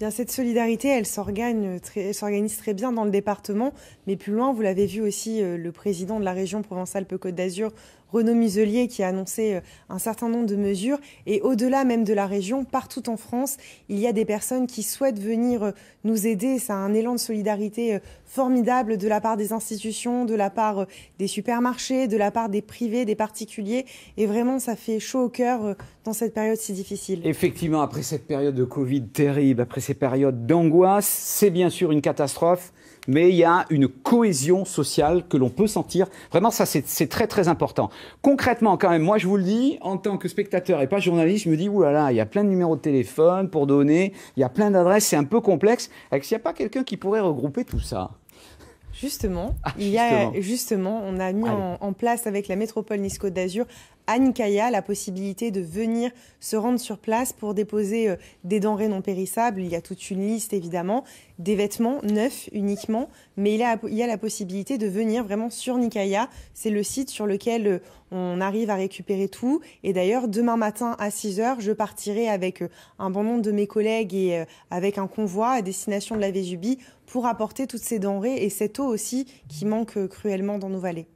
Bien, cette solidarité, euh, elle s'organise très bien dans le département, mais plus loin, vous l'avez vu aussi, euh, le président de la région Provence-Alpes-Côte d'Azur, Renaud Muselier, qui a annoncé euh, un certain nombre de mesures. Et au-delà même de la région, partout en France, il y a des personnes qui souhaitent venir nous aider. C'est un élan de solidarité formidable de la part des institutions, de la part des supermarchés, de la part des privés, des particuliers. Et vraiment, ça fait chaud au cœur dans cette période si difficile. Effectivement, après cette période de Covid terrible, après ces périodes d'angoisse. C'est bien sûr une catastrophe, mais il y a une cohésion sociale que l'on peut sentir. Vraiment, ça, c'est très, très important. Concrètement, quand même, moi, je vous le dis, en tant que spectateur et pas journaliste, je me dis, là, il y a plein de numéros de téléphone pour donner, il y a plein d'adresses, c'est un peu complexe. Est-ce qu'il n'y a pas quelqu'un qui pourrait regrouper tout ça Justement, ah, il y a justement, on a mis en, place avec la métropole nisco Côte d'Azur à Nikaya la possibilité de venir se rendre sur place pour déposer euh, des denrées non périssables. Il y a toute une liste évidemment, des vêtements neufs uniquement, mais il y a, la possibilité de venir vraiment sur Nikaya. C'est le site sur lequel euh, on arrive à récupérer tout. Et d'ailleurs, demain matin à 6h, je partirai avec euh, un bon nombre de mes collègues et avec un convoi à destination de la Vésubie pour apporter toutes ces denrées et cette eau aussi qui manque cruellement dans nos vallées.